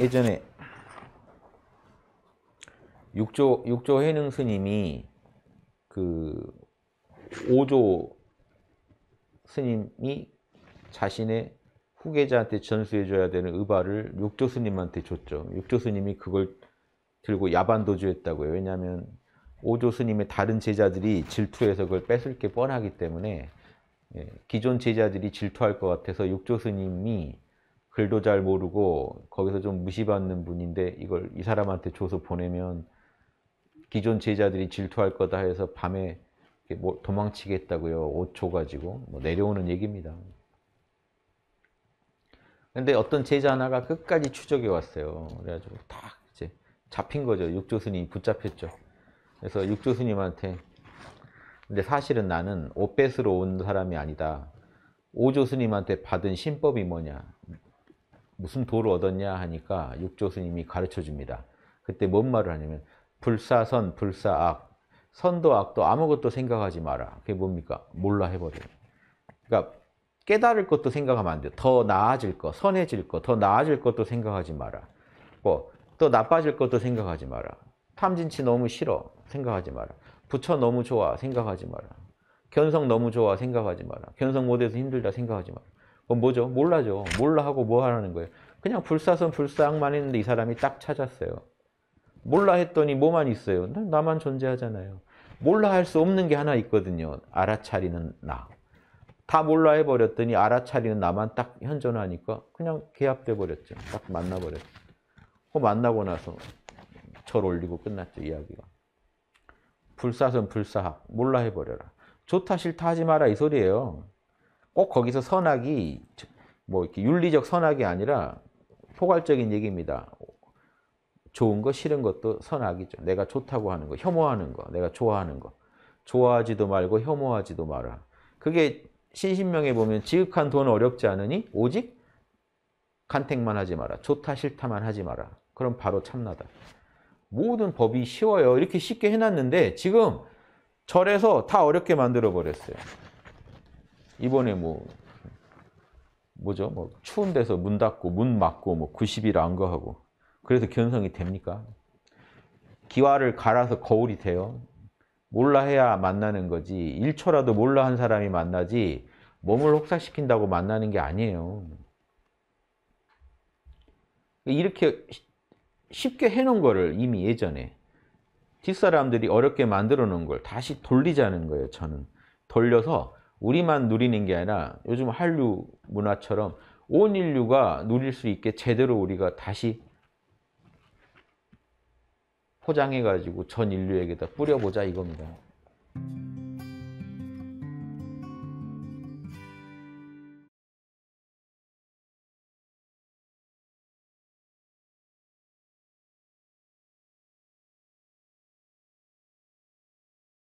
예전에 육조 육조 해능 스님이 그 5조 스님이 자신의 후계자한테 전수해줘야 되는 의발을 육조 스님한테 줬죠. 육조 스님이 그걸 들고 야반도주했다고요. 왜냐하면 오조 스님의 다른 제자들이 질투해서 그걸 뺏을 게 뻔하기 때문에 예, 기존 제자들이 질투할 것 같아서 육조 스님이 글도 잘 모르고 거기서 좀 무시받는 분인데 이걸 이 사람한테 줘서 보내면 기존 제자들이 질투할 거다 해서 밤에 뭐 도망치겠다고요. 5초 가지고 뭐 내려오는 얘기입니다. 근데 어떤 제자 하나가 끝까지 추적해 왔어요. 그래가지고 딱 이제 잡힌 거죠. 육조스님 붙잡혔죠. 그래서 육조스님한테 근데 사실은 나는 옷뱃으로 온 사람이 아니다. 오조스님한테 받은 신법이 뭐냐. 무슨 도를 얻었냐 하니까 육조 스님이 가르쳐 줍니다. 그때 뭔 말을 하냐면 불사선, 불사악, 선도 악도 아무것도 생각하지 마라. 그게 뭡니까? 몰라 해버려요. 그러니까 깨달을 것도 생각하면 안 돼요. 더 나아질 것, 선해질 것, 더 나아질 것도 생각하지 마라. 뭐, 또 나빠질 것도 생각하지 마라. 탐진치 너무 싫어. 생각하지 마라. 부처 너무 좋아. 생각하지 마라. 견성 너무 좋아. 생각하지 마라. 견성 못해서 힘들다. 생각하지 마라. 그건 뭐죠? 몰라죠. 몰라 하고 뭐 하는 거예요? 그냥 불사선 불사악만 했는데 이 사람이 딱 찾았어요. 몰라 했더니 뭐만 있어요? 나만 존재하잖아요. 몰라 할 수 없는 게 하나 있거든요. 알아차리는 나. 다 몰라 해버렸더니 알아차리는 나만 딱 현존하니까 그냥 개합돼 버렸죠. 딱 만나버렸죠. 그 만나고 나서 절 올리고 끝났죠. 이야기가. 불사선 불사학 몰라 해버려라. 좋다 싫다 하지 마라 이 소리예요. 꼭 거기서 선악이 뭐 이렇게 윤리적 선악이 아니라 포괄적인 얘기입니다. 좋은 거 싫은 것도 선악이죠. 내가 좋다고 하는 거, 혐오하는 거, 내가 좋아하는 거. 좋아하지도 말고 혐오하지도 마라. 그게 신신명에 보면 지극한 돈 어렵지 않으니 오직 간택만 하지 마라. 좋다 싫다만 하지 마라. 그럼 바로 참나다. 모든 법이 쉬워요. 이렇게 쉽게 해놨는데 지금 절에서 다 어렵게 만들어버렸어요. 이번에 뭐 뭐죠? 뭐 추운 데서 문 닫고 문 막고 뭐 90일 안거하고 그래서 견성이 됩니까? 기와를 갈아서 거울이 돼요. 몰라 해야 만나는 거지 1초라도 몰라 한 사람이 만나지 몸을 혹사시킨다고 만나는 게 아니에요. 이렇게 쉽게 해놓은 거를 이미 예전에 뒷사람들이 어렵게 만들어 놓은 걸 다시 돌리자는 거예요. 저는 돌려서 우리만 누리는 게 아니라 요즘 한류 문화처럼 온 인류가 누릴 수 있게 제대로 우리가 다시 포장해가지고 전 인류에게 다 뿌려보자 이겁니다.